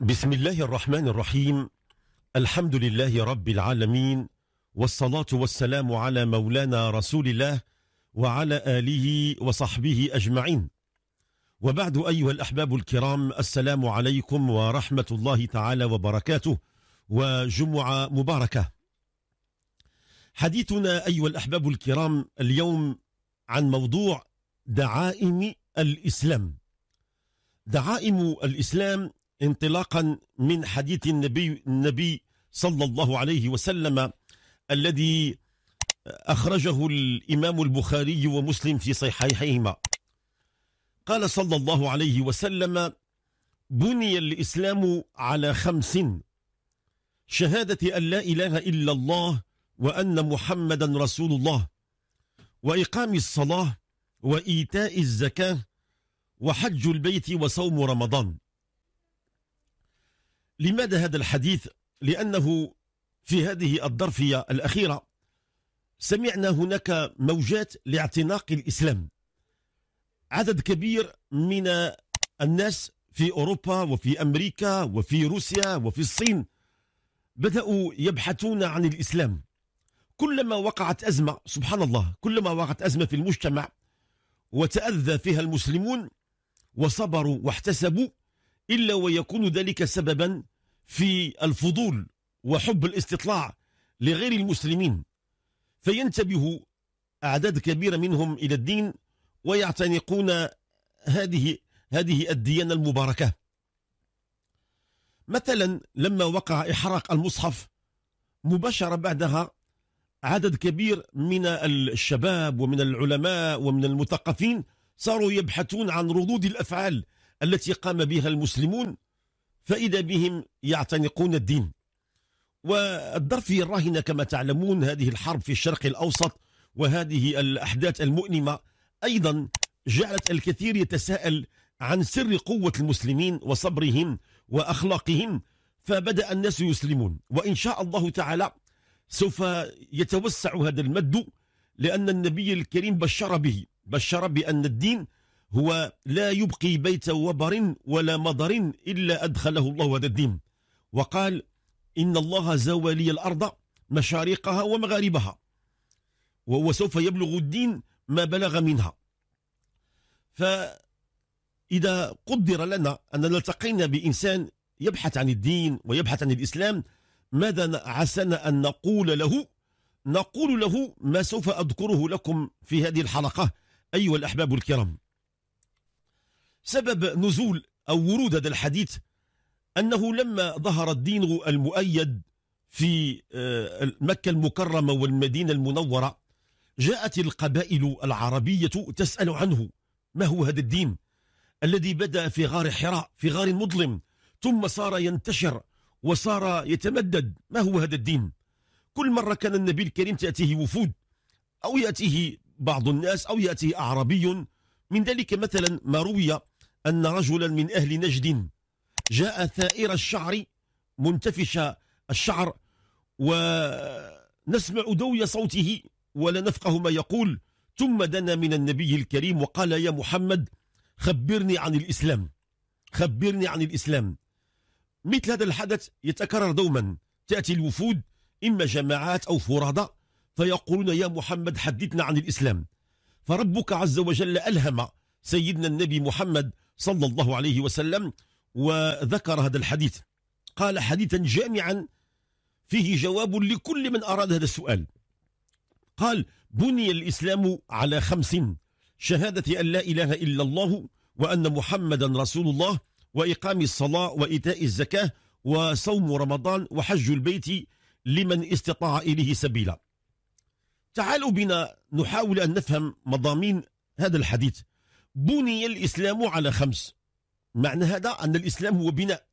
بسم الله الرحمن الرحيم الحمد لله رب العالمين والصلاة والسلام على مولانا رسول الله وعلى آله وصحبه أجمعين وبعد أيها الأحباب الكرام السلام عليكم ورحمة الله تعالى وبركاته وجمعة مباركة حديثنا أيها الأحباب الكرام اليوم عن موضوع دعائم الإسلام دعائم الإسلام انطلاقا من حديث النبي النبي صلى الله عليه وسلم الذي أخرجه الإمام البخاري ومسلم في صحيحيهما قال صلى الله عليه وسلم بني الإسلام على خمس شهادة أن لا إله إلا الله وأن محمدا رسول الله وإقام الصلاة وإيتاء الزكاة وحج البيت وصوم رمضان لماذا هذا الحديث لأنه في هذه الظرفية الأخيرة سمعنا هناك موجات لاعتناق الإسلام عدد كبير من الناس في أوروبا وفي أمريكا وفي روسيا وفي الصين بدأوا يبحثون عن الإسلام كلما وقعت أزمة سبحان الله كلما وقعت أزمة في المجتمع وتأذى فيها المسلمون وصبروا واحتسبوا إلا ويكون ذلك سببا في الفضول وحب الاستطلاع لغير المسلمين فينتبه أعداد كبيرة منهم إلى الدين ويعتنقون هذه هذه الديانة المباركة مثلا لما وقع إحراق المصحف مباشرة بعدها عدد كبير من الشباب ومن العلماء ومن المثقفين صاروا يبحثون عن ردود الأفعال التي قام بها المسلمون فإذا بهم يعتنقون الدين والظرفية الراهنة كما تعلمون هذه الحرب في الشرق الأوسط وهذه الأحداث المؤلمة أيضا جعلت الكثير يتساءل عن سر قوة المسلمين وصبرهم وأخلاقهم فبدأ الناس يسلمون وإن شاء الله تعالى سوف يتوسع هذا المد لأن النبي الكريم بشر به بشر بأن الدين هو لا يبقي بيت وبر ولا مضر إلا أدخله الله هذا الدين وقال إن الله زوى لي الأرض مشارقها ومغاربها وهو سوف يبلغ الدين ما بلغ منها فإذا قدر لنا أننا التقينا بإنسان يبحث عن الدين ويبحث عن الإسلام ماذا عسانا أن نقول له نقول له ما سوف أذكره لكم في هذه الحلقة أيها الأحباب الكرام سبب نزول أو ورود هذا الحديث أنه لما ظهر الدين المؤيد في آه، مكة المكرمة والمدينة المنورة جاءت القبائل العربية تسأل عنه ما هو هذا الدين الذي بدأ في غار حراء في غار مظلم ثم صار ينتشر وصار يتمدد ما هو هذا الدين كل مرة كان النبي الكريم تأتيه وفود أو يأتيه بعض الناس أو يأتيه أعربي من ذلك مثلا ما روي أن رجلا من أهل نجد جاء ثائر الشعر منتفش الشعر ونسمع دوي صوته ولا نفقه ما يقول ثم دنا من النبي الكريم وقال يا محمد خبرني عن الإسلام خبرني عن الإسلام مثل هذا الحدث يتكرر دوما تأتي الوفود إما جماعات أو فرادى فيقولون يا محمد حدثنا عن الإسلام فربك عز وجل ألهم سيدنا النبي محمد صلى الله عليه وسلم وذكر هذا الحديث قال حديثا جامعا فيه جواب لكل من أراد هذا السؤال قال بني الإسلام على خمس شهادة أن لا إله إلا الله وأن محمدا رسول الله وإقام الصلاة وإيتاء الزكاة وصوم رمضان وحج البيت لمن استطاع إليه سبيلا تعالوا بنا نحاول أن نفهم مضامين هذا الحديث بني الإسلام على خمس معنى هذا أن الإسلام هو بناء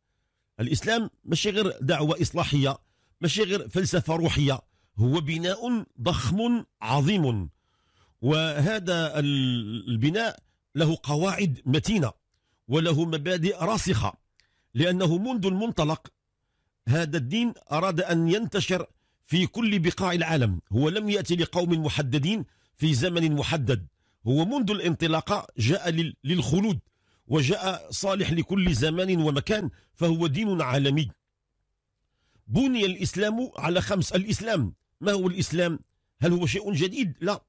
الإسلام ماشي غير دعوة إصلاحية ماشي غير فلسفة روحية هو بناء ضخم عظيم وهذا البناء له قواعد متينة وله مبادئ راسخة لأنه منذ المنطلق هذا الدين أراد أن ينتشر في كل بقاع العالم هو لم يأتي لقوم محددين في زمن محدد هو منذ الانطلاقة جاء للخلود وجاء صالح لكل زمان ومكان فهو دين عالمي بني الإسلام على خمس الإسلام ما هو الإسلام؟ هل هو شيء جديد؟ لا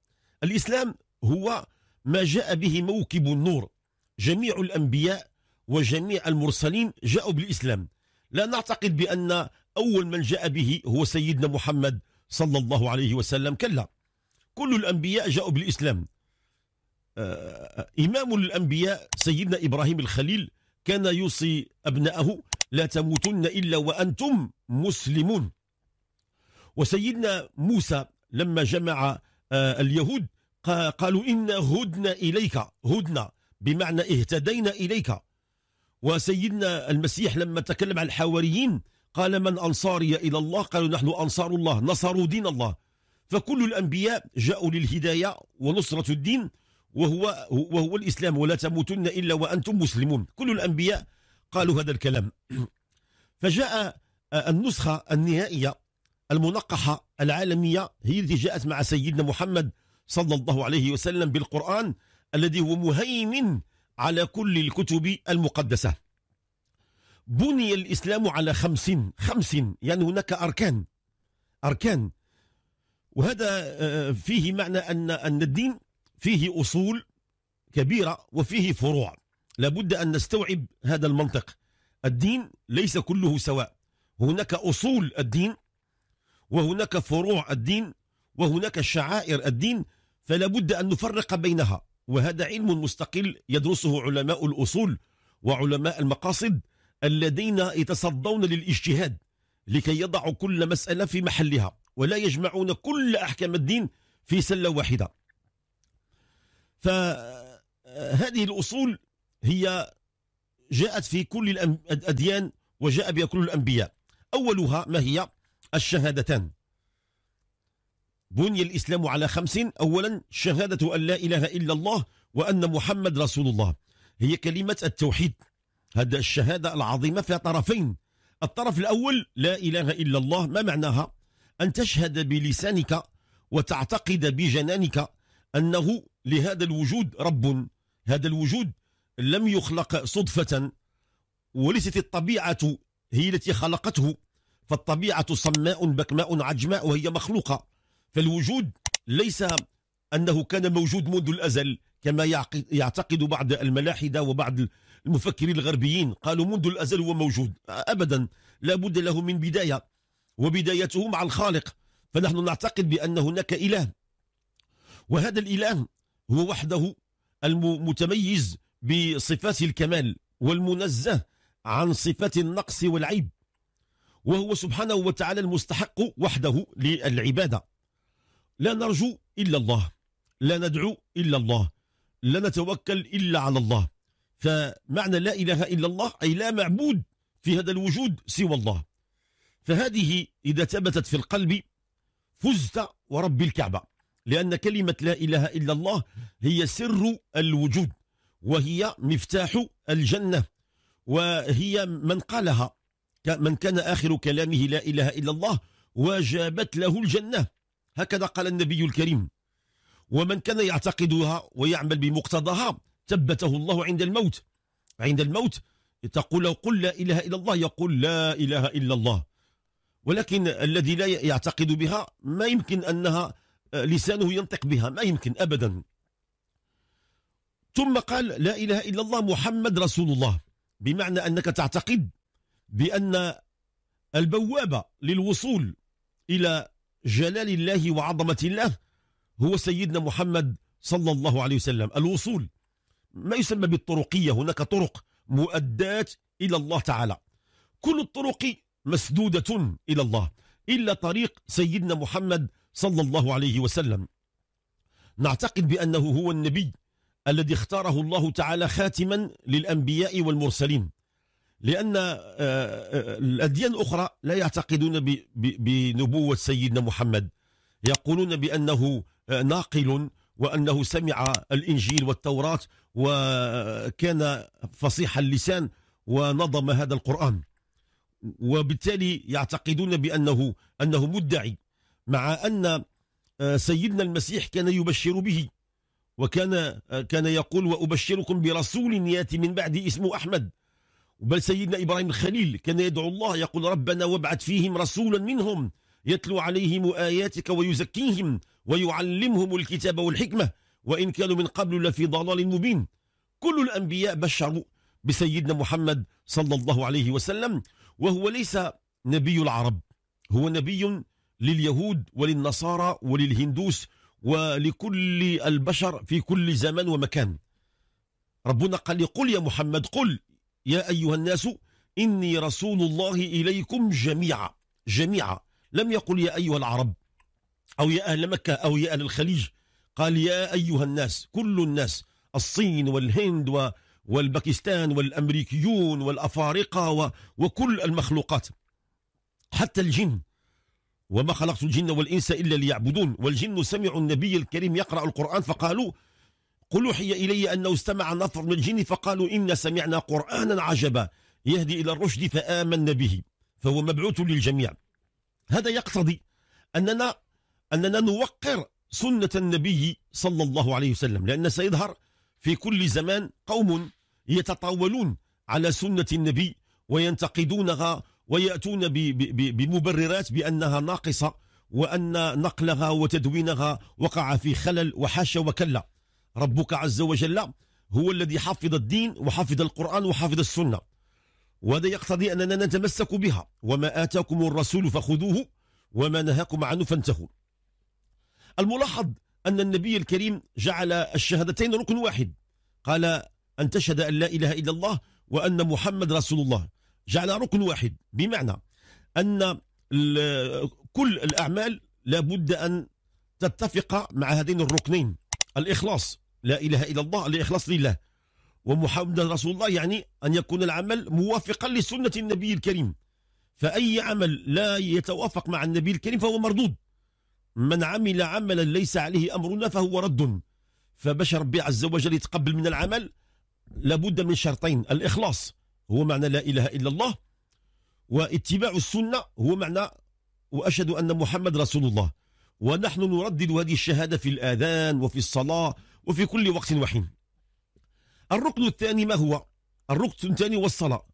الإسلام هو ما جاء به موكب النور جميع الأنبياء وجميع المرسلين جاءوا بالإسلام لا نعتقد بأن أول من جاء به هو سيدنا محمد صلى الله عليه وسلم كلا كل الأنبياء جاءوا بالإسلام إمام الأنبياء سيدنا إبراهيم الخليل كان يوصي أبنائه لا تموتن إلا وأنتم مسلمون وسيدنا موسى لما جمع آه، اليهود قالوا إن هدنا إليك هدنا بمعنى اهتدينا إليك وسيدنا المسيح لما تكلم عن الحواريين قال من أنصاري إلى الله قالوا نحن أنصار الله نصروا دين الله فكل الأنبياء جاءوا للهداية ونصرة الدين وهو وهو الإسلام ولا تموتن إلا وأنتم مسلمون كل الأنبياء قالوا هذا الكلام فجاء آه، النسخة النهائية المنقحة العالمية هي التي جاءت مع سيدنا محمد صلى الله عليه وسلم بالقرآن الذي هو مهيمن على كل الكتب المقدسة بني الإسلام على خمس خمس يعني هناك أركان أركان وهذا آه، فيه معنى أن أن الدين فيه أصول كبيرة وفيه فروع لابد أن نستوعب هذا المنطق الدين ليس كله سواء هناك أصول الدين وهناك فروع الدين وهناك شعائر الدين فلا بد أن نفرق بينها وهذا علم مستقل يدرسه علماء الأصول وعلماء المقاصد الذين يتصدون للاجتهاد لكي يضعوا كل مسألة في محلها ولا يجمعون كل أحكام الدين في سلة واحدة فهذه الأصول هي جاءت في كل الأديان وجاء بها كل الأنبياء أولها ما هي الشهادتان بني الإسلام على خمس أولا شهادة أن لا إله إلا الله وأن محمد رسول الله هي كلمة التوحيد هذا الشهادة العظيمة فيها طرفين الطرف الأول لا إله إلا الله ما معناها أن تشهد بلسانك وتعتقد بجنانك أنه لهذا الوجود رب هذا الوجود لم يخلق صدفة وليست الطبيعة هي التي خلقته فالطبيعة صماء بكماء عجماء وهي مخلوقة فالوجود ليس أنه كان موجود منذ الأزل كما يعتقد بعض الملاحدة وبعض المفكرين الغربيين قالوا منذ الأزل هو موجود أبدا لا بد له من بداية وبدايته مع الخالق فنحن نعتقد بأن هناك إله وهذا الإله هو وحده المتميز بصفات الكمال والمنزه عن صفات النقص والعيب وهو سبحانه وتعالى المستحق وحده للعبادة لا نرجو إلا الله لا ندعو إلا الله لا نتوكل إلا على الله فمعنى لا إله إلا الله أي لا معبود في هذا الوجود سوى الله فهذه إذا ثبتت في القلب فزت ورب الكعبة لأن كلمة لا إله إلا الله هي سر الوجود وهي مفتاح الجنة وهي من قالها من كان آخر كلامه لا إله إلا الله وجابت له الجنة هكذا قال النبي الكريم ومن كان يعتقدها ويعمل بمقتضاها ثبته الله عند الموت عند الموت تقول قل لا إله إلا الله يقول لا إله إلا الله ولكن الذي لا يعتقد بها ما يمكن أنها لسانه ينطق بها ما يمكن أبدا ثم قال لا إله إلا الله محمد رسول الله بمعنى أنك تعتقد بأن البوابة للوصول إلى جلال الله وعظمة الله هو سيدنا محمد صلى الله عليه وسلم الوصول ما يسمى بالطرقية هناك طرق مؤدات إلى الله تعالى كل الطرق مسدودة إلى الله إلا طريق سيدنا محمد صلى الله عليه وسلم نعتقد بأنه هو النبي الذي اختاره الله تعالى خاتما للأنبياء والمرسلين لأن آه، آه، الأديان الأخرى لا يعتقدون بنبوة سيدنا محمد يقولون بأنه آه، ناقل وأنه سمع الإنجيل والتوراة وكان فصيح اللسان ونظم هذا القرآن وبالتالي يعتقدون بأنه أنه مدعي مع أن آه، سيدنا المسيح كان يبشر به وكان آه، كان يقول وأبشركم برسول ياتي من بعد اسمه أحمد بل سيدنا إبراهيم الخليل كان يدعو الله يقول ربنا وابعث فيهم رسولا منهم يتلو عليهم آياتك ويزكيهم ويعلمهم الكتاب والحكمة وإن كانوا من قبل لفي ضلال مبين كل الأنبياء بشروا بسيدنا محمد صلى الله عليه وسلم وهو ليس نبي العرب هو نبي لليهود وللنصارى وللهندوس ولكل البشر في كل زمان ومكان ربنا قال قل يا محمد قل يا أيها الناس إني رسول الله إليكم جميعا جميعا لم يقل يا أيها العرب أو يا أهل مكة أو يا أهل الخليج قال يا أيها الناس كل الناس الصين والهند والباكستان والأمريكيون والأفارقة وكل المخلوقات حتى الجن وما خلقت الجن والإنس إلا ليعبدون والجن سمعوا النبي الكريم يقرأ القرآن فقالوا قل أوحي إلي أنه استمع نفر من الجن فقالوا إنا سمعنا قرآنا عجبا يهدي إلى الرشد فآمنا به فهو مبعوث للجميع هذا يقتضي أننا أننا نوقر سنة النبي صلى الله عليه وسلم لأن سيظهر في كل زمان قوم يتطاولون على سنة النبي وينتقدونها ويأتون بمبررات بأنها ناقصة وأن نقلها وتدوينها وقع في خلل وحاشا وكلا ربك عز وجل هو الذي حفظ الدين وحفظ القرآن وحفظ السنة وهذا يقتضي أننا نتمسك بها وما آتاكم الرسول فخذوه وما نهاكم عنه فانتهوا الملاحظ أن النبي الكريم جعل الشهادتين ركن واحد قال أن تشهد أن لا إله إلا الله وأن محمد رسول الله جعل ركن واحد بمعنى أن كل الأعمال لابد أن تتفق مع هذين الركنين الإخلاص لا إله إلا الله الإخلاص لله ومحمد رسول الله يعني أن يكون العمل موافقا لسنة النبي الكريم فأي عمل لا يتوافق مع النبي الكريم فهو مردود من عمل عملا ليس عليه أمرنا فهو رد فباش ربي عز وجل يتقبل من العمل لابد من شرطين الإخلاص هو معنى لا إله إلا الله واتباع السنة هو معنى وأشهد أن محمد رسول الله ونحن نردد هذه الشهادة في الآذان وفي الصلاة وفي كل وقت وحين الركن الثاني ما هو الركن الثاني هو الصلاة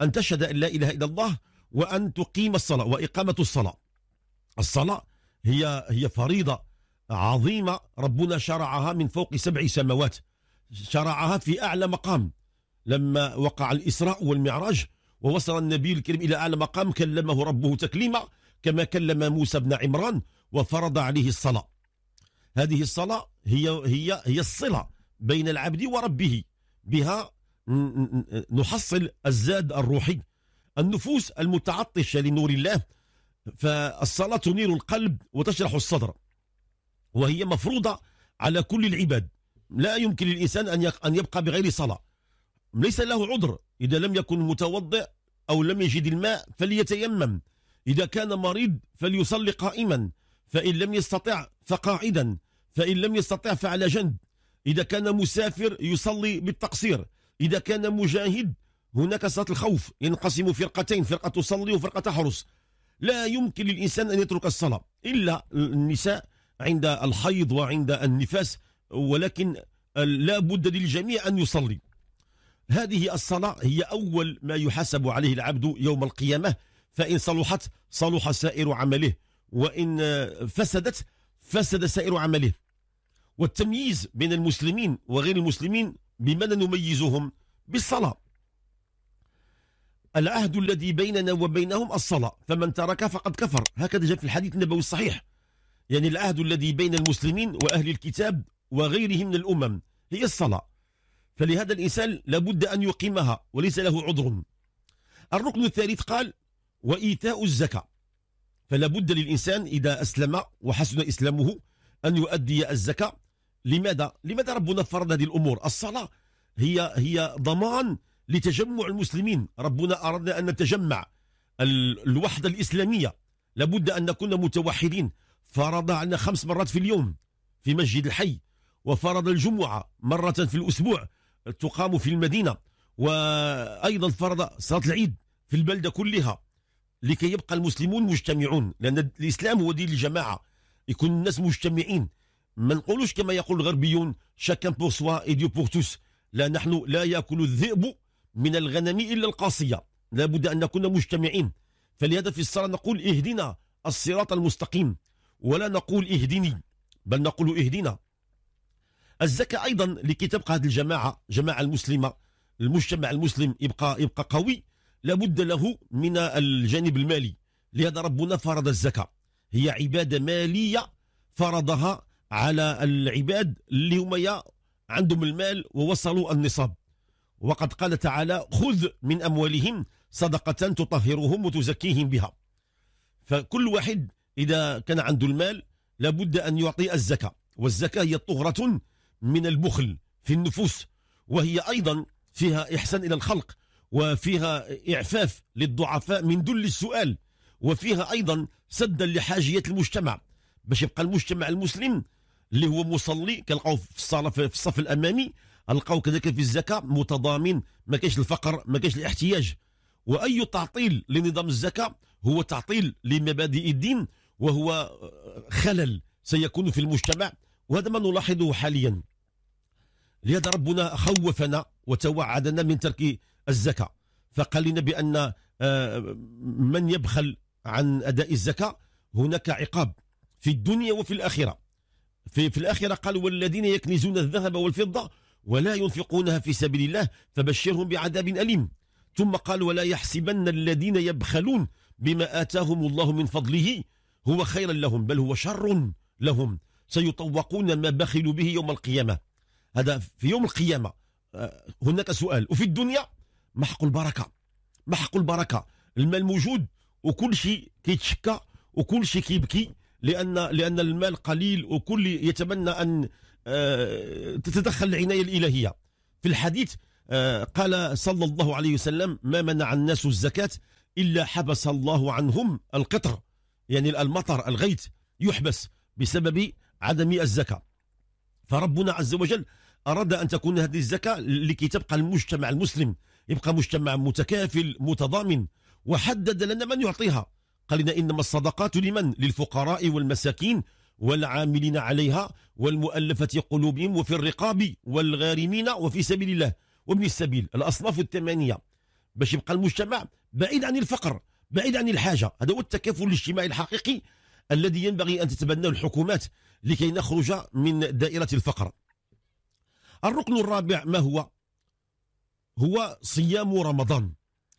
أن تشهد أن لا إله إلا الله وأن تقيم الصلاة وإقامة الصلاة الصلاة هي هي فريضة عظيمة ربنا شرعها من فوق سبع سماوات شرعها في أعلى مقام لما وقع الإسراء والمعراج ووصل النبي الكريم إلى أعلى مقام كلمه ربه تكليما كما كلم موسى بن عمران وفرض عليه الصلاة هذه الصلاة هي هي هي الصلة بين العبد وربه بها نحصل الزاد الروحي النفوس المتعطشة لنور الله فالصلاة تنير القلب وتشرح الصدر وهي مفروضة على كل العباد لا يمكن للإنسان أن يبقى بغير صلاة ليس له عذر إذا لم يكن متوضئ أو لم يجد الماء فليتيمم إذا كان مريض فليصلي قائما فإن لم يستطع فقاعدا فإن لم يستطع فعلى جنب إذا كان مسافر يصلي بالتقصير إذا كان مجاهد هناك صلاة الخوف ينقسم فرقتين فرقة تصلي وفرقة تحرس لا يمكن للإنسان أن يترك الصلاة إلا النساء عند الحيض وعند النفاس ولكن لا بد للجميع أن يصلي هذه الصلاة هي أول ما يحاسب عليه العبد يوم القيامة فإن صلحت صلح سائر عمله وإن فسدت فسد سائر عمله والتمييز بين المسلمين وغير المسلمين بماذا نميزهم بالصلاة العهد الذي بيننا وبينهم الصلاة فمن ترك فقد كفر هكذا جاء في الحديث النبوي الصحيح يعني العهد الذي بين المسلمين وأهل الكتاب وغيرهم من الأمم هي الصلاة فلهذا الإنسان لابد أن يقيمها وليس له عذر الركن الثالث قال وإيتاء الزكاة فلابد للإنسان إذا أسلم وحسن إسلامه أن يؤدي الزكاة لماذا؟ لماذا ربنا فرض هذه الأمور؟ الصلاة هي هي ضمان لتجمع المسلمين ربنا أردنا أن نتجمع الوحدة الإسلامية لابد أن نكون متوحدين فرض عنا خمس مرات في اليوم في مسجد الحي وفرض الجمعة مرة في الأسبوع تقام في المدينة وأيضا فرض صلاة العيد في البلدة كلها لكي يبقى المسلمون مجتمعون لأن الإسلام هو دين الجماعة يكون الناس مجتمعين ما نقولوش كما يقول الغربيون شاكان بور سوا ايديو بور توس لا نحن لا ياكل الذئب من الغنم الا القاصيه لابد ان نكون مجتمعين فلهذا في الصلاه نقول اهدنا الصراط المستقيم ولا نقول اهدني بل نقول اهدنا الزكاة أيضا لكي تبقى هذه الجماعة جماعة المسلمة المجتمع المسلم يبقى يبقى قوي لابد له من الجانب المالي لهذا ربنا فرض الزكاة هي عبادة مالية فرضها على العباد اللي هما عندهم المال ووصلوا النصاب وقد قال تعالى خذ من أموالهم صدقة تطهرهم وتزكيهم بها فكل واحد إذا كان عنده المال لابد أن يعطي الزكاة والزكاة هي طهرة من البخل في النفوس وهي أيضا فيها إحسان إلى الخلق وفيها إعفاف للضعفاء من دل السؤال وفيها أيضا سدا لحاجيات المجتمع باش يبقى المجتمع المسلم اللي هو مصلي كنلقاو في الصلاه في الصف الامامي نلقاو كذلك في الزكاه متضامن ما كاينش الفقر ما كاينش الاحتياج واي تعطيل لنظام الزكاه هو تعطيل لمبادئ الدين وهو خلل سيكون في المجتمع وهذا ما نلاحظه حاليا لهذا ربنا خوفنا وتوعدنا من ترك الزكاة فقال لنا بأن آه، من يبخل عن أداء الزكاة هناك عقاب في الدنيا وفي الآخرة في, في الآخرة قال والذين يكنزون الذهب والفضة ولا ينفقونها في سبيل الله فبشرهم بعذاب أليم ثم قال ولا يحسبن الذين يبخلون بما آتاهم الله من فضله هو خيرا لهم بل هو شر لهم سيطوقون ما بخلوا به يوم القيامة هذا في يوم القيامة آه، هناك سؤال وفي الدنيا محق البركة محق البركة المال موجود وكل شيء كيتشكى وكل شيء كيبكي لأن لأن المال قليل وكل يتمنى أن آه، تتدخل العناية الإلهية في الحديث آه، قال صلى الله عليه وسلم ما منع الناس الزكاة إلا حبس الله عنهم القطر يعني المطر الغيث يحبس بسبب عدم الزكاة فربنا عز وجل أراد أن تكون هذه الزكاة لكي تبقى المجتمع المسلم يبقى مجتمع متكافل متضامن وحدد لنا من يعطيها قال لنا إنما الصدقات لمن للفقراء والمساكين والعاملين عليها والمؤلفة قلوبهم وفي الرقاب والغارمين وفي سبيل الله وابن السبيل الأصناف الثمانية باش يبقى المجتمع بعيد عن الفقر بعيد عن الحاجة هذا هو التكافل الاجتماعي الحقيقي الذي ينبغي أن تتبناه الحكومات لكي نخرج من دائرة الفقر الركن الرابع ما هو هو صيام رمضان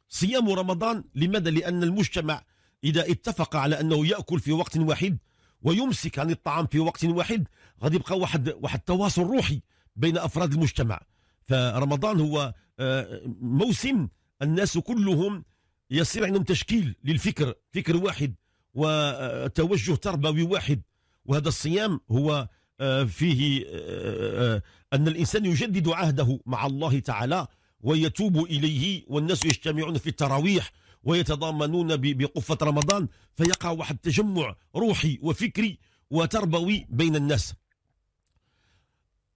صيام رمضان لماذا لأن المجتمع إذا اتفق على أنه يأكل في وقت واحد ويمسك عن الطعام في وقت واحد غادي يبقى واحد واحد تواصل روحي بين أفراد المجتمع فرمضان هو آه، موسم الناس كلهم يصير عندهم تشكيل للفكر فكر واحد وتوجه تربوي واحد وهذا الصيام هو آه، فيه آه، آه، أن الإنسان يجدد عهده مع الله تعالى ويتوب إليه والناس يجتمعون في التراويح ويتضامنون بقفة رمضان فيقع واحد تجمع روحي وفكري وتربوي بين الناس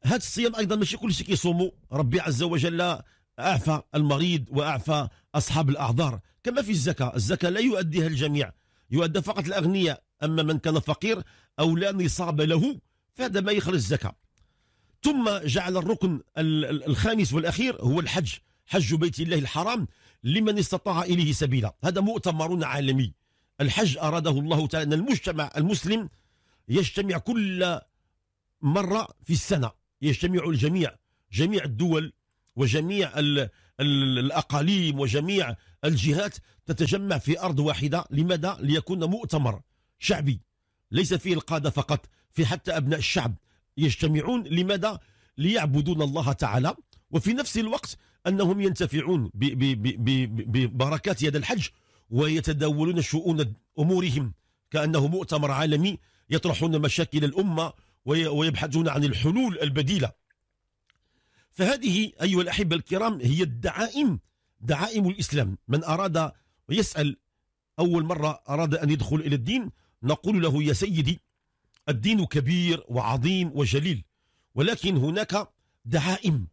هذا الصيام أيضا ماشي كل شيء كيصوموا ربي عز وجل أعفى المريض وأعفى أصحاب الأعذار كما في الزكاة الزكاة لا يؤديها الجميع يؤدى فقط الأغنياء أما من كان فقير أو لا نصاب له فهذا ما يخرج الزكاة ثم جعل الركن الخامس والأخير هو الحج حج بيت الله الحرام لمن استطاع إليه سبيلا هذا مؤتمر عالمي الحج أراده الله تعالى أن المجتمع المسلم يجتمع كل مرة في السنة يجتمع الجميع جميع الدول وجميع الـ الـ الأقاليم وجميع الجهات تتجمع في أرض واحدة لماذا؟ ليكون مؤتمر شعبي ليس فيه القادة فقط في حتى أبناء الشعب يجتمعون لماذا؟ ليعبدون الله تعالى وفي نفس الوقت أنهم ينتفعون ببركات يد الحج ويتداولون شؤون أمورهم كأنه مؤتمر عالمي يطرحون مشاكل الأمة ويبحثون عن الحلول البديلة فهذه أيها الأحبة الكرام هي الدعائم دعائم الإسلام من أراد ويسأل أول مرة أراد أن يدخل إلى الدين نقول له يا سيدي الدين كبير وعظيم وجليل ولكن هناك دعائم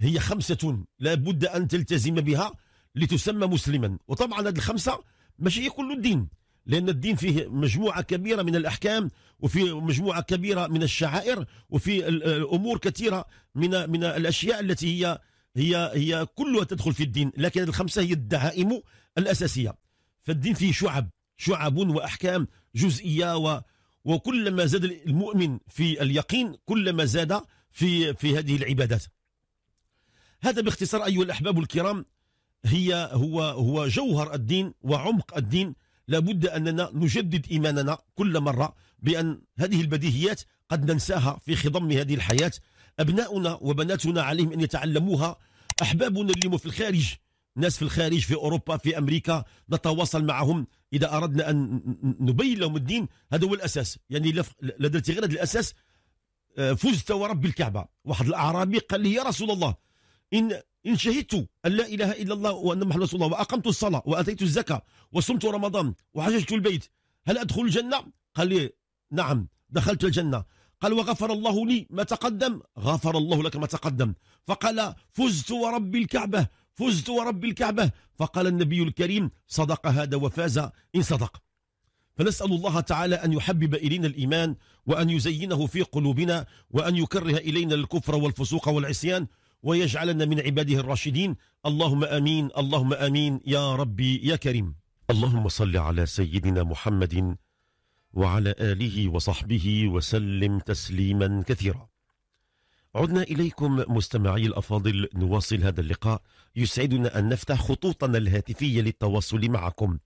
هي خمسة لا بد أن تلتزم بها لتسمى مسلما وطبعا هذه الخمسة ماشي هي كل الدين لأن الدين فيه مجموعة كبيرة من الأحكام وفي مجموعة كبيرة من الشعائر وفي أمور كثيرة من من الأشياء التي هي هي هي كلها تدخل في الدين لكن الخمسة هي الدعائم الأساسية فالدين فيه شعب شعب وأحكام جزئية و وكلما زاد المؤمن في اليقين كلما زاد في في هذه العبادات هذا باختصار أيها الأحباب الكرام هي هو هو جوهر الدين وعمق الدين لابد أننا نجدد إيماننا كل مرة بأن هذه البديهيات قد ننساها في خضم هذه الحياة أبناؤنا وبناتنا عليهم أن يتعلموها أحبابنا اللي في الخارج ناس في الخارج في أوروبا في أمريكا نتواصل معهم اذا اردنا ان نبين لهم الدين هذا هو الاساس يعني لا غير هذا الاساس آه، فزت ورب الكعبه واحد الاعرابي قال لي يا رسول الله ان ان شهدت ان لا اله الا الله وان محمد رسول الله واقمت الصلاه واتيت الزكاه وصمت رمضان وحججت البيت هل ادخل الجنه؟ قال لي نعم دخلت الجنه قال وغفر الله لي ما تقدم غفر الله لك ما تقدم فقال فزت ورب الكعبة فزت ورب الكعبة فقال النبي الكريم صدق هذا وفاز إن صدق فنسأل الله تعالى أن يحبب إلينا الإيمان وأن يزينه في قلوبنا وأن يكره إلينا الكفر والفسوق والعصيان ويجعلنا من عباده الراشدين اللهم أمين اللهم أمين يا ربي يا كريم اللهم صل على سيدنا محمد وعلى آله وصحبه وسلم تسليما كثيرا عدنا إليكم مستمعي الأفاضل نواصل هذا اللقاء يسعدنا أن نفتح خطوطنا الهاتفية للتواصل معكم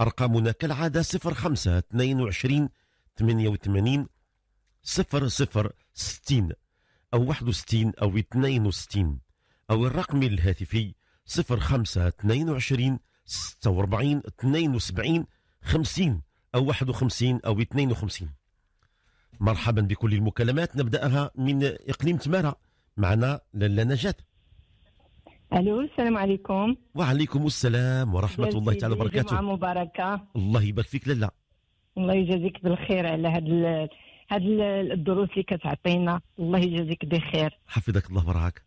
أرقامنا كالعادة 05 22 88 00 60 أو 61 أو 62 أو الرقم الهاتفي 05 22 46 72 50 أو 51 أو 52 مرحبا بكل المكالمات نبداها من اقليم تمارا معنا لالا نجاة الو السلام عليكم وعليكم السلام ورحمه الله تعالى وبركاته جمعه مباركه الله يبارك فيك لالا الله يجازيك بالخير على هاد هاد الدروس اللي كتعطينا الله يجازيك بخير حفظك الله ورعاك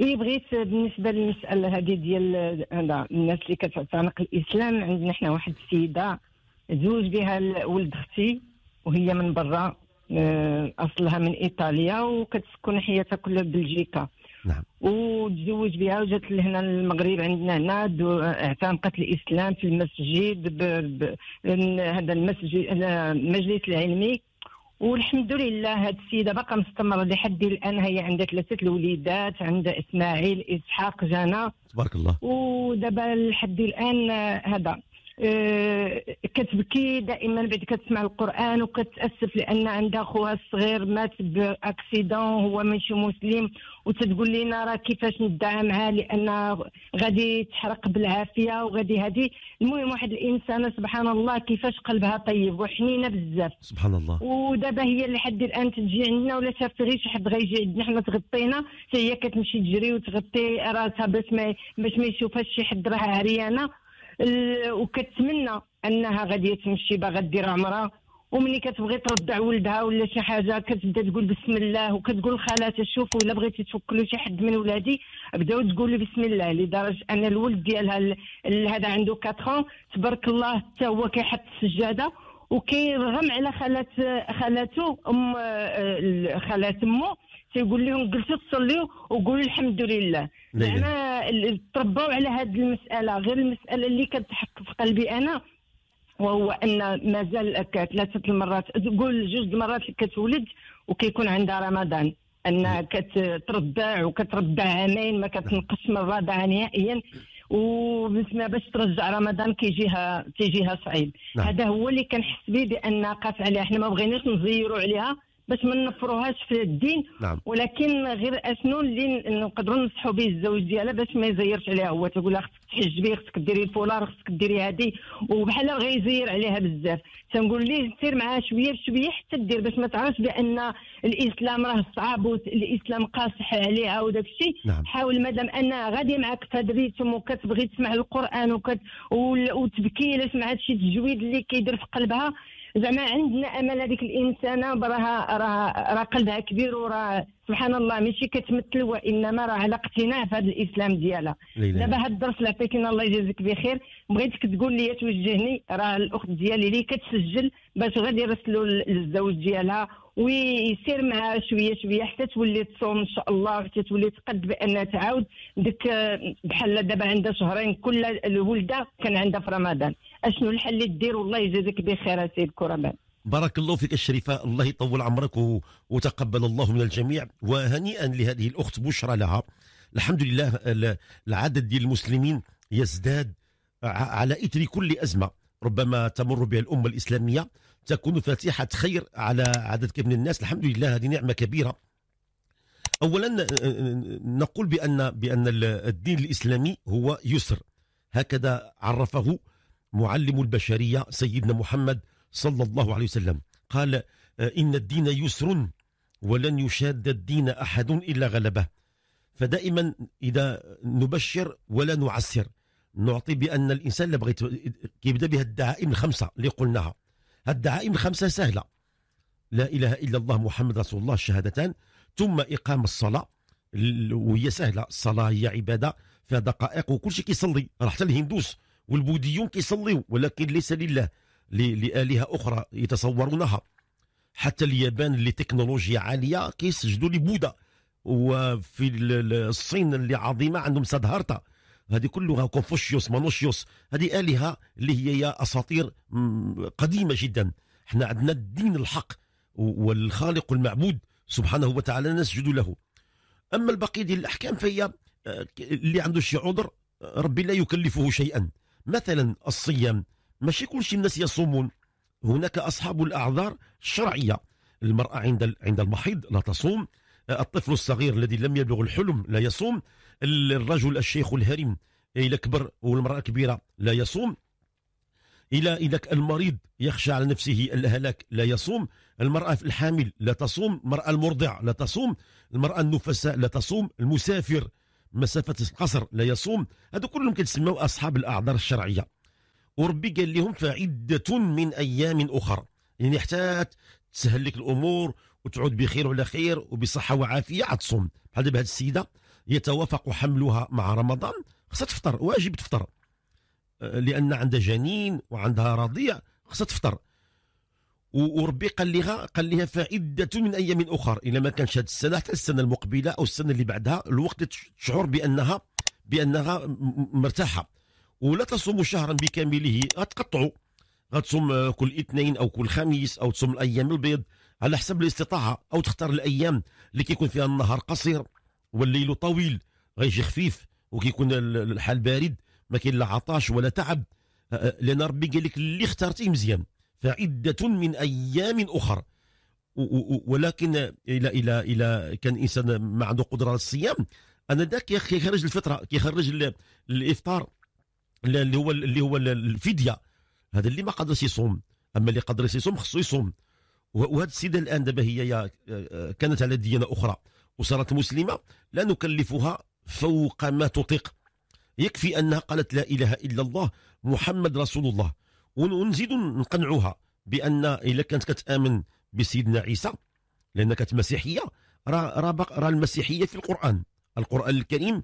اي بغيت بالنسبه للمساله هذه ديال هذا الناس اللي كتعتنق الاسلام عندنا احنا واحد السيده زوج بها ولد اختي وهي من برا آه، اصلها من ايطاليا وكتسكن حياتها كلها ببلجيكا نعم وتزوج بها وجات لهنا المغرب عندنا هنا اعتنقت الاسلام في المسجد ب... ب... هذا المسجد المجلس العلمي والحمد لله هاد السيده باقا مستمره لحد الان هي عندها ثلاثه الوليدات عندها اسماعيل اسحاق جانا تبارك الله ودابا لحد الان هذا آه، كتبكي دائما بعد كتسمع القران وكتاسف لان عندها خوها الصغير مات باكسيدون هو ماشي مسلم وتتقول لنا راه كيفاش ندعى معاه لان غادي تحرق بالعافيه وغادي هذه المهم واحد الانسانه سبحان الله كيفاش قلبها طيب وحنينه بزاف سبحان الله ودابا هي لحد الان تجي عندنا ولا شافت غير شي حد غيجي عندنا حنا تغطينا حتى هي كتمشي تجري وتغطي راسها باش ما باش ما يشوفهاش شي حد راه عريانه آه، وكتمنى انها غادي تمشي باغا دير عمرها وملي كتبغي ترضع ولدها ولا شي حاجه كتبدا تقول بسم الله وكتقول لخالاتها شوفوا الا بغيتي توكلوا شي حد من ولادي بداو تقولوا بسم الله لدرجه ان الولد ديالها هذا عنده 4 تبارك الله حتى هو كيحط السجاده وكيرغم على خالات خالاته ام آه، خالات امه تيقول لهم جلسوا تصليوا وقولوا الحمد لله انا تربوا على هذه المساله غير المساله اللي كتحك في قلبي انا وهو ان مازال ثلاثه المرات تقول جوج المرات اللي كتولد وكيكون عندها رمضان ان كترضع وكترضع عامين ما كتنقص من الرضاعه نهائيا وبسمع باش ترجع رمضان كيجيها تيجيها صعيب نعم. هذا هو اللي كنحس به بان قاف عليها حنا ما بغيناش نزيروا عليها باش ما نفروهاش في الدين نعم. ولكن غير اشنو اللي نقدروا ننصحوا به الزوج ديالها باش ما يزيرش عليها هو تقول لها خصك تحجبي خصك ديري الفولار خصك ديري هادي وبحال غيزير عليها بزاف تنقول ليه سير معاها شويه بشويه حتى دير باش ما تعرفش بان الاسلام راه صعب والاسلام قاصح عليها وداك الشيء نعم. حاول مادام انها غادي معك في هذا الريتم وكتبغي تسمع القران وكت وتبكي الا سمعت شي تجويد اللي كيدير في قلبها زعما عندنا امل هذيك الانسانه راها راه راه قلبها كبير وراه سبحان الله ماشي كتمثل وانما راه على اقتناع في هذا الاسلام ديالها دابا هاد الدرس اللي عطيتينا الله يجازيك بخير بغيتك تقول لي توجهني راه الاخت ديالي اللي كتسجل باش غادي يرسلوا للزوج ديالها ويسير معها شويه شويه حتى تولي تصوم ان شاء الله حتى تولي تقد بانها تعاود ديك بحال دابا عندها شهرين كل الولده كان عندها في رمضان اشنو الحل اللي دير والله يجازيك بخير سيد الكرمال بارك الله فيك الشريفة الله يطول عمرك وتقبل الله من الجميع وهنيئا لهذه الأخت بشرى لها الحمد لله العدد ديال المسلمين يزداد على إثر كل أزمة ربما تمر بها الأمة الإسلامية تكون فاتحة خير على عدد كبير من الناس الحمد لله هذه نعمة كبيرة أولا نقول بأن بأن الدين الإسلامي هو يسر هكذا عرفه معلم البشرية سيدنا محمد صلى الله عليه وسلم قال آه، إن الدين يسر ولن يشاد الدين أحد إلا غلبه فدائما إذا نبشر ولا نعسر نعطي بأن الإنسان اللي بغيت يبدأ بها الدعائم الخمسة اللي قلناها الدعائم الخمسة سهلة لا إله إلا الله محمد رسول الله شهادتان ثم إقام الصلاة وهي سهلة الصلاة هي عبادة فيها دقائق وكل شيء كيصلي راه حتى الهندوس والبوذيون كيصليو ولكن ليس لله لآلهة أخرى يتصورونها حتى اليابان اللي تكنولوجيا عالية كيسجدوا لبوذا وفي الصين اللي عظيمة عندهم سدهارتا هذه كلها كونفوشيوس مانوشيوس هذه آلهة اللي هي يا أساطير قديمة جدا احنا عندنا الدين الحق والخالق المعبود سبحانه وتعالى نسجد له أما البقية ديال الأحكام فهي آه، اللي عنده شي عذر ربي لا يكلفه شيئا مثلا الصيام ماشي كل شيء الناس يصومون هناك أصحاب الأعذار الشرعية المرأة عند عند المحيض لا تصوم الطفل الصغير الذي لم يبلغ الحلم لا يصوم الرجل الشيخ الهرم إلى كبر والمرأة الكبيرة لا يصوم إلى إذا المريض يخشى على نفسه الهلاك لا يصوم المرأة الحامل لا تصوم المرأة المرضع لا تصوم المرأة النفساء لا تصوم المسافر مسافه القصر لا يصوم هذو كلهم كتسموا اصحاب الاعذار الشرعيه وربي قال لهم فعده من ايام اخر يعني حتى تسهل لك الامور وتعود بخير وعلى خير وبصحه وعافيه عاد بحال دابا هذه السيده يتوافق حملها مع رمضان خصها تفطر واجب تفطر آه، لان عندها جنين وعندها رضيع خصها تفطر وربي قال لها قال لها فعده من ايام اخر الا ما كانش هذه السنه حتى السنه المقبله او السنه اللي بعدها الوقت تشعر بانها بانها مرتاحه ولا تصوم شهرا بكامله غتقطعوا غتصوم كل اثنين او كل خميس او تصوم الايام البيض على حسب الاستطاعه او تختار الايام اللي كيكون فيها النهار قصير والليل طويل غيجي خفيف وكيكون الحال بارد ما كاين لا عطاش ولا تعب لان ربي قال لك اللي اخترتيه مزيان فعدة من أيام أخر ولكن إلى إلى إلى كان إنسان ما عنده قدرة على الصيام أنا ذاك كيخرج الفطرة كيخرج الإفطار اللي هو اللي هو الفدية هذا اللي ما قدرش يصوم أما اللي قدر يصوم خصو يصوم وهذه السيدة الآن دابا هي كانت على ديانة أخرى وصارت مسلمة لا نكلفها فوق ما تطيق يكفي أنها قالت لا إله إلا الله محمد رسول الله ونزيدوا نقنعوها بان الا كانت كتامن بسيدنا عيسى لان كانت مسيحيه راه راه راه المسيحيه في القران القران الكريم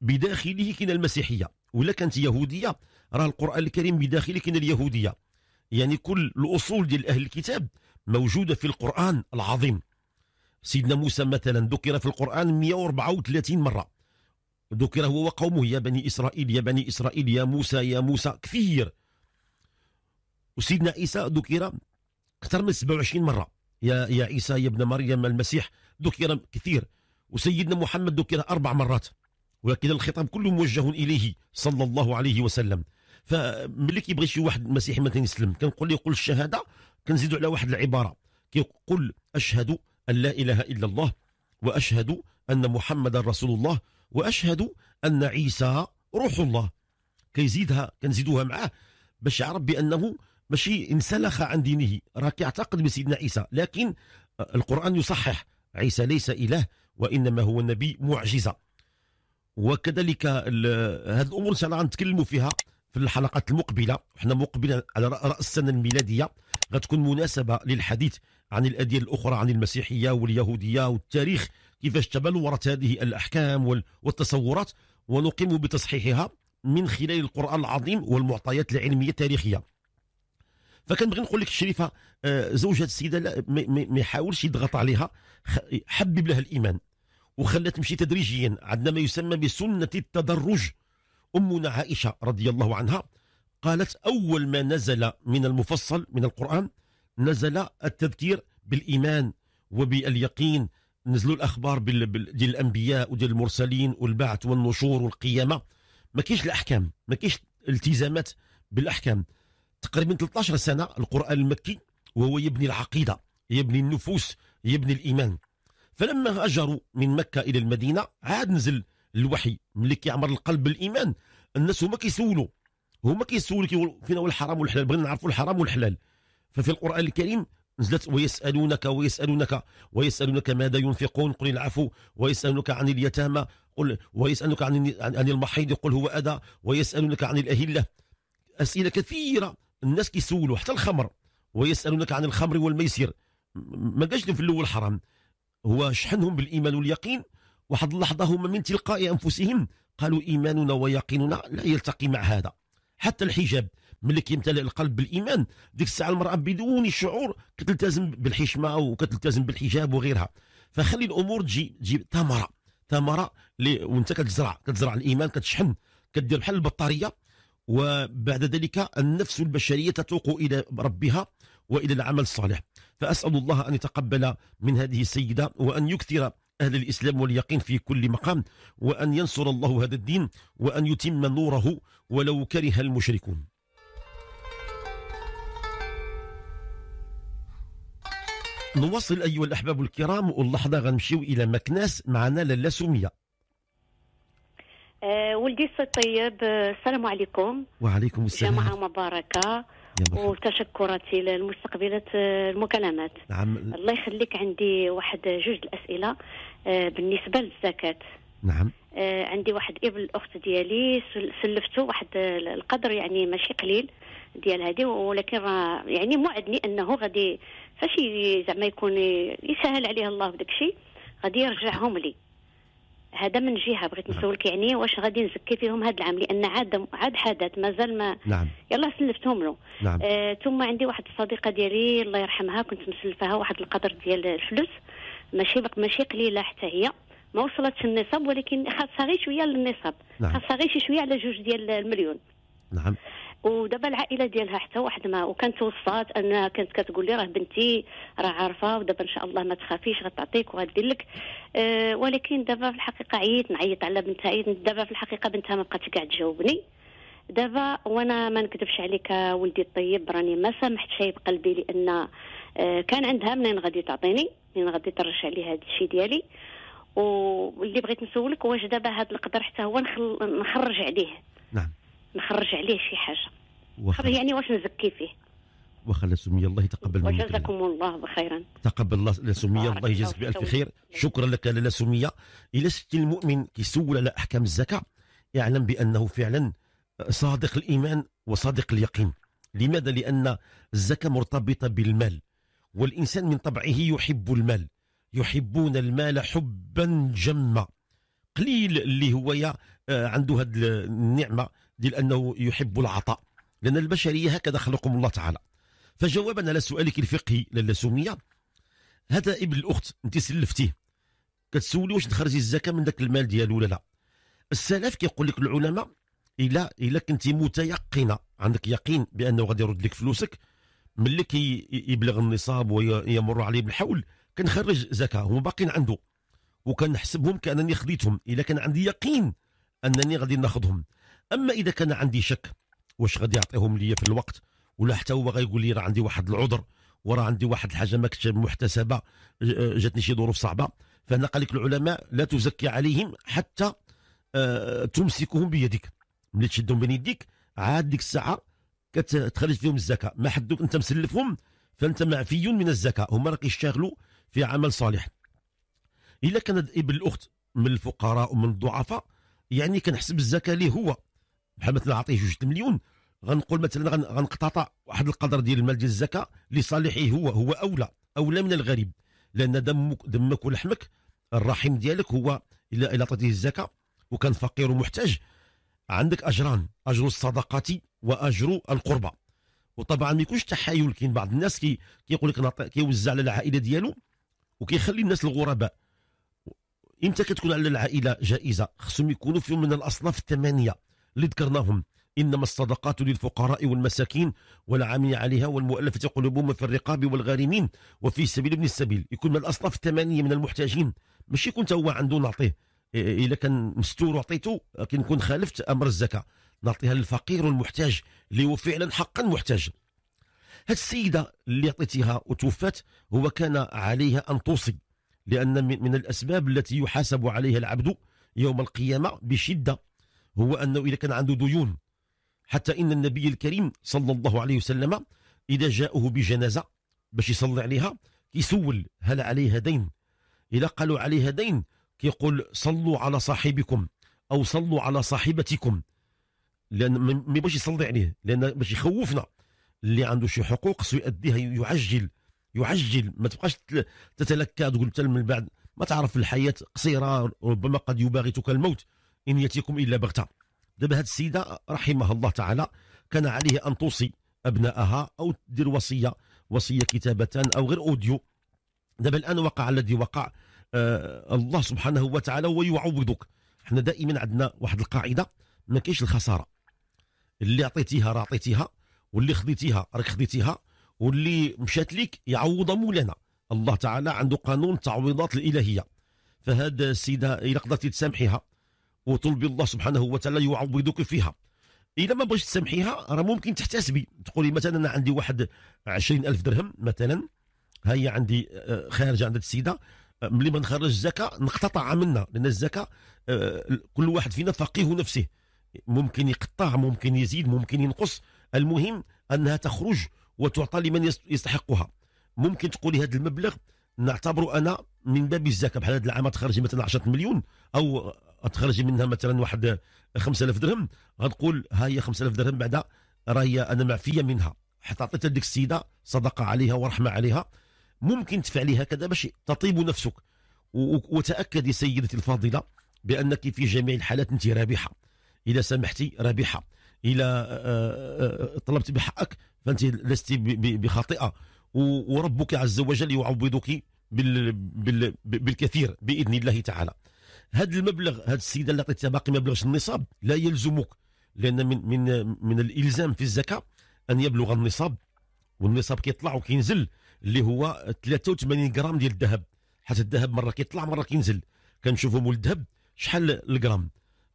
بداخله كاين المسيحيه ولا كانت يهوديه راه القران الكريم بداخله كاين اليهوديه يعني كل الاصول ديال اهل الكتاب موجوده في القران العظيم سيدنا موسى مثلا ذكر في القران 134 مره ذكر هو وقومه يا بني اسرائيل يا بني اسرائيل يا موسى يا موسى كثير وسيدنا عيسى ذكر أكثر من 27 مرة يا يا عيسى يا ابن مريم المسيح ذكر كثير وسيدنا محمد ذكر أربع مرات ولكن الخطاب كله موجه إليه صلى الله عليه وسلم فملي كيبغي شي واحد مسيحي مثلا يسلم كنقول له قل الشهادة كنزيدو على واحد العبارة كيقول أشهد أن لا إله إلا الله وأشهد أن محمدا رسول الله وأشهد أن عيسى روح الله كيزيدها كنزيدوها معاه باش يعرف بأنه ماشي انسلخ عن دينه راه كيعتقد بسيدنا عيسى لكن آه، القرآن يصحح عيسى ليس إله وإنما هو نبي معجزة وكذلك هذه الأمور إن شاء الله غنتكلموا فيها في الحلقات المقبلة وحنا مقبلين على رأس السنة الميلادية غتكون مناسبة للحديث عن الأديان الأخرى عن المسيحية واليهودية والتاريخ كيفاش تبلورت هذه الأحكام والتصورات ونقيم بتصحيحها من خلال القرآن العظيم والمعطيات العلمية التاريخية فكنبغي نقول لك الشريفه آه، زوج هذه السيده ما يحاولش يضغط عليها حبب لها الايمان وخلها تمشي تدريجيا عندنا ما يسمى بسنه التدرج امنا عائشه رضي الله عنها قالت اول ما نزل من المفصل من القران نزل التذكير بالايمان وباليقين نزلوا الاخبار ديال الانبياء وديال المرسلين والبعث والنشور والقيامه ما كاينش الاحكام ما كاينش التزامات بالاحكام تقريبا 13 سنة القرآن المكي وهو يبني العقيدة يبني النفوس يبني الإيمان فلما هاجروا من مكة إلى المدينة عاد نزل الوحي ملي كيعمر القلب بالايمان الناس هما كيسولوا هما كيسولوا كيقولوا فينا هو الحرام والحلال بغينا نعرفوا الحرام والحلال ففي القرآن الكريم نزلت ويسألونك ويسألونك ويسألونك ماذا ينفقون قل العفو ويسألونك عن اليتامى قل ويسألونك عن عن المحيض قل هو أذى ويسألونك عن الأهلة أسئلة كثيرة الناس كيسولوا حتى الخمر ويسالونك عن الخمر والميسر ما قالش في الاول حرام هو شحنهم بالايمان واليقين واحد اللحظه هما من تلقاء انفسهم قالوا ايماننا ويقيننا لا يلتقي مع هذا حتى الحجاب ملي كيمتلئ القلب بالايمان ديك الساعه المراه بدون شعور كتلتزم بالحشمه وكتلتزم بالحجاب وغيرها فخلي الامور تجي تجيب ثمره ثمره وانت كتزرع كتزرع الايمان كتشحن كدير بحال البطاريه وبعد ذلك النفس البشرية تتوق إلى ربها وإلى العمل الصالح فأسأل الله أن يتقبل من هذه السيدة وأن يكثر أهل الإسلام واليقين في كل مقام وأن ينصر الله هذا الدين وأن يتم نوره ولو كره المشركون نواصل أيها الأحباب الكرام واللحظة غنمشيو إلى مكناس معنا لالا سمية آه، ولدي الطيب آه، السلام عليكم وعليكم السلام جماعة مباركة وتشكراتي للمستقبلات آه، المكالمات نعم الله يخليك عندي واحد جوج الأسئلة بالنسبة للزكاة نعم عندي واحد ابن الاخت ديالي سلفته واحد القدر يعني ماشي قليل ديال هذه ولكن يعني موعدني انه غادي فاش زعما يكون يسهل عليه الله بداك الشيء غادي يرجعهم لي هذا من جهه بغيت نعم. نسولك يعني واش غادي نزكي فيهم هذا العام لان عاد عاد حدث مازال ما نعم يلا سلفتهم له نعم. آه ثم عندي واحد الصديقه ديالي الله يرحمها كنت مسلفها واحد القدر ديال الفلوس ماشي ماشي قليله حتى هي ما وصلتش النصاب ولكن خاصها غير شويه للنصاب نعم. خاصها غير شي شويه على جوج ديال المليون نعم ودابا العائله ديالها حتى واحد ما وكانت وصات انها كانت كتقول لي راه بنتي راه عارفه ودابا ان شاء الله ما تخافيش غتعطيك وغدير لك أه ولكن دابا في الحقيقه عييت نعيط على بنتها دابا في الحقيقه بنتها ما بقاتش كاع تجاوبني دابا وانا ما نكذبش عليك ولدي الطيب راني ما سامحت شيء بقلبي لان أه كان عندها منين غادي تعطيني منين غادي ترجع لي هذا الشيء ديالي واللي بغيت نسولك واش دابا هذا القدر حتى هو نخرج عليه نعم نخرج عليه شي حاجه وخ... يعني واش نزكي فيه واخا لا سمي الله يتقبل منك وجزاكم الله بخيرا تقبل الله لا سميه الله يجازيك بالف خير شكرا لك لا سميه الا شتي المؤمن كيسول على احكام الزكاه يعلم بانه فعلا صادق الايمان وصادق اليقين لماذا لان الزكاه مرتبطه بالمال والانسان من طبعه يحب المال يحبون المال حبا جما قليل اللي هو آه، عنده هذه النعمه ديال انه يحب العطاء لان البشريه هكذا خلقهم الله تعالى فجوابا على سؤالك الفقهي لاله سميه هذا ابن الاخت انت سلفتيه كتسولي واش تخرجي الزكاه من ذاك المال ديالو ولا لا السلف كيقول لك العلماء الا الا كنتي متيقنه عندك يقين بانه غادي يرد لك فلوسك ملي كيبلغ النصاب ويمر عليه بالحول كنخرج زكاه هو باقيين عنده وكنحسبهم كانني خديتهم الا كان عندي يقين انني غادي ناخذهم اما اذا كان عندي شك واش غادي يعطيهم ليا في الوقت ولا حتى هو غايقول لي راه عندي واحد العذر وراه عندي واحد الحاجه ما كنتش محتسبه آه، جاتني شي ظروف صعبه فهنا قال لك العلماء لا تزكي عليهم حتى آه، تمسكهم بيدك ملي تشدهم بين يديك عاد ديك الساعه كتخرج فيهم الزكاه ما حد انت مسلفهم فانت معفي من الزكاه هما راه كيشتغلوا في عمل صالح الا كان ابن الاخت من الفقراء ومن الضعفاء يعني كنحسب الزكاه ليه هو بحال مثلا عطيه جوج المليون غنقول مثلا غنقتطع واحد القدر ديال المال ديال الزكاه لصالحه هو هو اولى اولى من الغريب لان دمك دمك ولحمك الرحم ديالك هو الا الا عطيتيه الزكاه وكان فقير ومحتاج عندك اجران اجر الصدقه واجر القربى وطبعا ما يكونش تحايل كاين بعض الناس كي كيقول لك كيوزع على العائله ديالو وكيخلي الناس الغرباء امتى كتكون على العائله جائزه خصهم يكونوا فيهم من الاصناف الثمانيه اللي ذكرناهم انما الصدقات للفقراء والمساكين والعاملين عليها والمؤلفه قلوبهم في الرقاب والغارمين وفي سبيل ابن السبيل يكون من الاصناف الثمانيه من المحتاجين ماشي كنت هو عنده نعطيه إذا كان مستور وعطيته لكن نكون خالفت امر الزكاه نعطيها للفقير والمحتاج اللي هو فعلا حقا محتاج هاد السيده اللي عطيتها وتوفات هو كان عليها ان توصي لأن من الأسباب التي يحاسب عليها العبد يوم القيامة بشدة هو أنه إذا كان عنده ديون حتى إن النبي الكريم صلى الله عليه وسلم إذا جاءه بجنازة باش يصلي عليها كيسول هل عليها دين إذا قالوا عليها دين كيقول صلوا على صاحبكم أو صلوا على صاحبتكم لأن ما باش يصلي عليه لأن باش يخوفنا اللي عنده شي حقوق سيؤديها يعجل يعجل ما تبقاش تتلكى تقول تل من بعد ما تعرف الحياه قصيره ربما قد يباغتك الموت ان ياتيكم الا بغته دابا هاد السيده رحمها الله تعالى كان عليه ان توصي ابنائها او تدير وصيه وصيه كتابه او غير اوديو دابا الان وقع الذي وقع آه الله سبحانه وتعالى هو يعوضك احنا دائما عندنا واحد القاعده ما كاينش الخساره اللي عطيتيها راه عطيتيها واللي خديتيها راك خديتيها واللي مشات لك يعوضها مولانا الله تعالى عنده قانون التعويضات الالهيه فهذا السيده الى قدرتي تسامحيها وطلبي الله سبحانه وتعالى يعوضك فيها الى ما بغيتي تسامحيها راه ممكن تحتسبي تقولي مثلا انا عندي واحد 20000 درهم مثلا هي عندي آه، خارجه عند السيده آه، ملي ما نخرج الزكاه نقتطع منها لان الزكاه آه، كل واحد فينا فقيه نفسه ممكن يقطع ممكن يزيد ممكن ينقص المهم انها تخرج وتعطى لمن يستحقها ممكن تقولي هذا المبلغ نعتبره انا من باب الزكاه بحال هذا العام تخرجي مثلا 10 مليون او تخرجي منها مثلا واحد 5000 درهم غتقول ها هي 5000 درهم بعدا راهي انا معفيه منها حتى عطيتها لديك السيده صدقه عليها ورحمه عليها ممكن تفعلي هكذا باش تطيب نفسك وتاكدي سيدتي الفاضله بانك في جميع الحالات انت رابحه اذا سمحتي رابحه إلى آه، آه، آه، طلبت بحقك فأنت لست بخاطئة وربك عز وجل يعوضك بالكثير باذن الله تعالى هذا المبلغ هذا السيده اللي عطيتها باقي مبلغ النصاب لا يلزمك لان من من من الالزام في الزكاه ان يبلغ النصاب والنصاب كيطلع وكينزل اللي هو 83 غرام ديال الذهب حتى الذهب مره كيطلع مره كينزل كنشوفوا مول الذهب شحال الغرام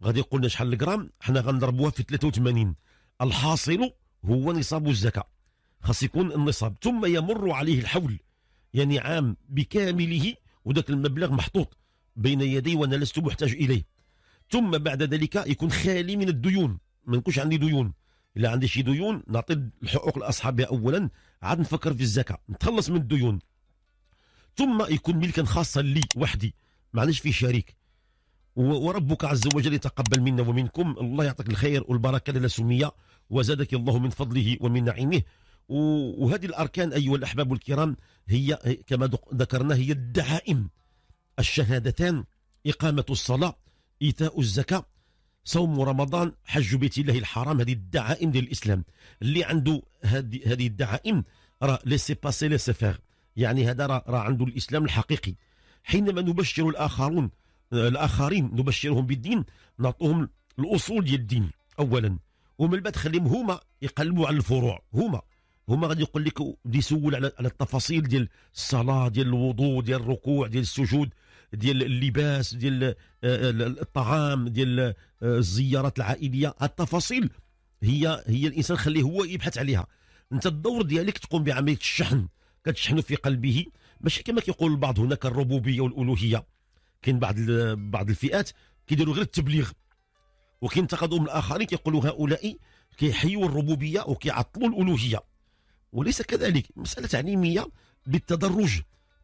غادي يقول لنا شحال الجرام حنا غنضربوها في 83 الحاصل هو نصاب الزكاه خاص يكون النصاب ثم يمر عليه الحول يعني عام بكامله وذاك المبلغ محطوط بين يدي وانا لست محتاج اليه ثم بعد ذلك يكون خالي من الديون ما نكونش عندي ديون الا عندي شي ديون نعطي الحقوق لاصحابها اولا عاد نفكر في الزكاه نتخلص من الديون ثم يكون ملكا خاصا لي وحدي ما عنديش فيه شريك وربك عز وجل يتقبل منا ومنكم الله يعطيك الخير والبركه لنا سميه وزادك الله من فضله ومن نعيمه وهذه الاركان ايها الاحباب الكرام هي كما ذكرنا هي الدعائم الشهادتان اقامه الصلاه ايتاء الزكاه صوم رمضان حج بيت الله الحرام هذه الدعائم ديال الاسلام اللي عنده هذه هذه الدعائم راه ليسي باسي ليسي يعني هذا راه عنده الاسلام الحقيقي حينما نبشر الاخرون الاخرين نبشرهم بالدين نعطوهم الاصول ديال الدين اولا ومن بعد خليهم هما يقلبوا على الفروع هما هما غادي يقول لك يسول على على التفاصيل ديال الصلاه ديال الوضوء ديال الركوع ديال السجود ديال اللباس ديال آه، الطعام ديال آه، الزيارات العائليه التفاصيل هي هي الانسان خليه هو يبحث عليها انت الدور ديالك تقوم بعمليه الشحن كتشحنوا في قلبه ماشي كما كيقول البعض هناك الربوبيه والالوهيه كاين بعض بعض الفئات كيديروا غير التبليغ وكينتقدوا من الاخرين كيقولوا هؤلاء كيحيوا الربوبيه وكيعطلوا الالوهيه وليس كذلك مساله تعليميه بالتدرج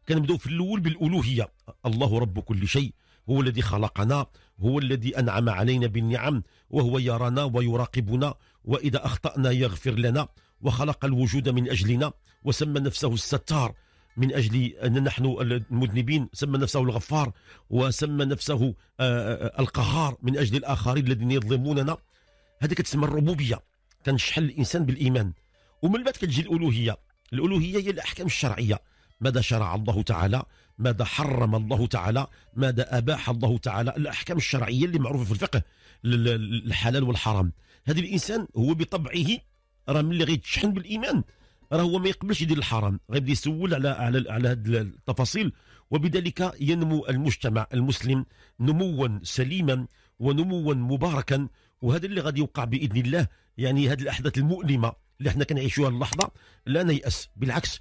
كنبداو في الاول بالالوهيه الله رب كل شيء هو الذي خلقنا هو الذي انعم علينا بالنعم وهو يرانا ويراقبنا واذا اخطانا يغفر لنا وخلق الوجود من اجلنا وسمى نفسه الستار من أجل أن نحن المذنبين سمى نفسه الغفار وسمى نفسه آه، آه، القهار من أجل الآخرين الذين يظلموننا هذا كتسمى الربوبية كنشحل الإنسان بالإيمان ومن بعد كتجي الألوهية الألوهية هي الأحكام الشرعية ماذا شرع الله تعالى ماذا حرم الله تعالى ماذا أباح الله تعالى الأحكام الشرعية اللي معروفة في الفقه الحلال والحرام هذا الإنسان هو بطبعه راه ملي غيتشحن بالإيمان راه هو ما يقبلش يدير الحرام غيبدا يسول على على على هذه التفاصيل وبذلك ينمو المجتمع المسلم نموا سليما ونموا مباركا وهذا اللي غادي يوقع باذن الله يعني هذه الاحداث المؤلمه اللي احنا كنعيشوها اللحظه لا نيأس بالعكس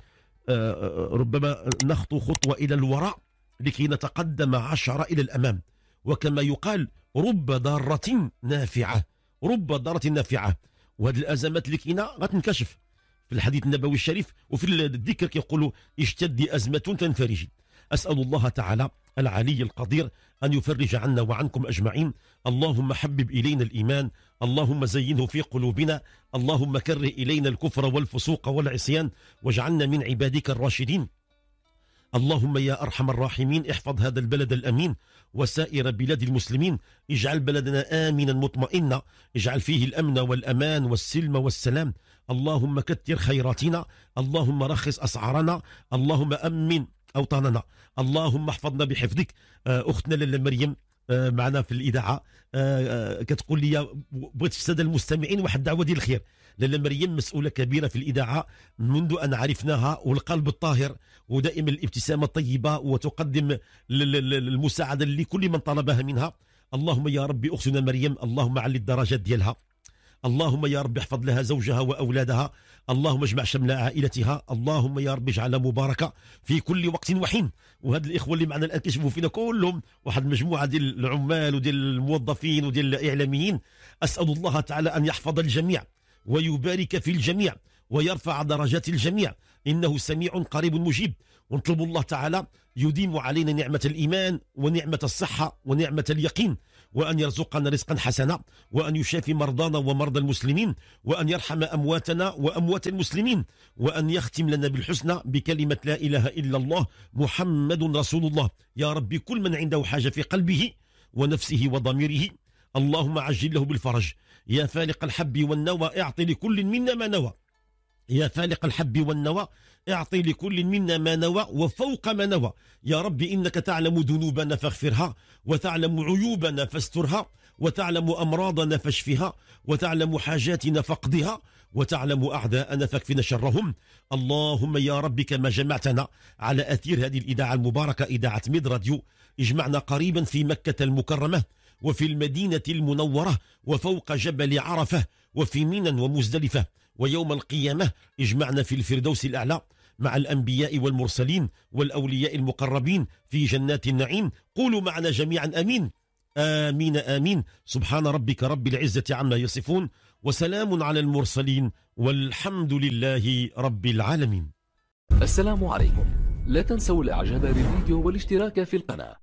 آه، آه، آه، ربما نخطو خطوه الى الوراء لكي نتقدم عشرة الى الامام وكما يقال رب ضاره نافعه رب ضاره نافعه وهذه الازمات اللي كاينه غتنكشف في الحديث النبوي الشريف وفي الذكر يقول اشتد أزمة تنفرج أسأل الله تعالى العلي القدير أن يفرج عنا وعنكم أجمعين اللهم حبب إلينا الإيمان اللهم زينه في قلوبنا اللهم كره إلينا الكفر والفسوق والعصيان واجعلنا من عبادك الراشدين اللهم يا أرحم الراحمين احفظ هذا البلد الأمين وسائر بلاد المسلمين اجعل بلدنا آمنا مطمئنا اجعل فيه الأمن والأمان والسلم والسلام اللهم كثر خيراتنا اللهم رخص أسعارنا اللهم أمن أوطاننا اللهم احفظنا بحفظك آه، أختنا لالا مريم آه، معنا في الاذاعه آه، كتقول لي بغيت الساده المستمعين واحد الدعوه ديال الخير لأن مريم مسؤولة كبيرة في الإذاعة منذ أن عرفناها والقلب الطاهر ودائما الابتسامة الطيبة وتقدم المساعدة لكل من طلبها منها اللهم يا ربي أختنا مريم اللهم علي الدرجات ديالها اللهم يا رب احفظ لها زوجها وأولادها اللهم اجمع شمل عائلتها اللهم يا رب اجعلها مباركة في كل وقت وحين وهاد الإخوة اللي معنا الآن كيشوفوا فينا كلهم واحد المجموعة ديال العمال وديال الموظفين وديال الإعلاميين أسأل الله تعالى أن يحفظ الجميع ويبارك في الجميع ويرفع درجات الجميع إنه سميع قريب مجيب ونطلب الله تعالى يديم علينا نعمة الإيمان ونعمة الصحة ونعمة اليقين وأن يرزقنا رزقا حسنا وأن يشافي مرضانا ومرضى المسلمين وأن يرحم أمواتنا وأموات المسلمين وأن يختم لنا بالحسنى بكلمة لا إله إلا الله محمد رسول الله يا رب كل من عنده حاجة في قلبه ونفسه وضميره اللهم عجل له بالفرج يا فالق الحب والنوى اعطي لكل منا ما نوى يا فالق الحب والنوى اعطي لكل منا ما نوى وفوق ما نوى يا رب إنك تعلم ذنوبنا فاغفرها وتعلم عيوبنا فاسترها وتعلم أمراضنا فاشفها وتعلم حاجاتنا فاقضها وتعلم أعداءنا فاكفنا شرهم اللهم يا رب كما جمعتنا على أثير هذه الإذاعة المباركة إذاعة ميد راديو اجمعنا قريبا في مكة المكرمة وفي المدينة المنورة وفوق جبل عرفة وفي منى ومزدلفة ويوم القيامة اجمعنا في الفردوس الأعلى مع الأنبياء والمرسلين والأولياء المقربين في جنات النعيم قولوا معنا جميعا أمين آمين آمين سبحان ربك رب العزة عما يصفون وسلام على المرسلين والحمد لله رب العالمين السلام عليكم لا تنسوا الإعجاب بالفيديو والاشتراك في القناة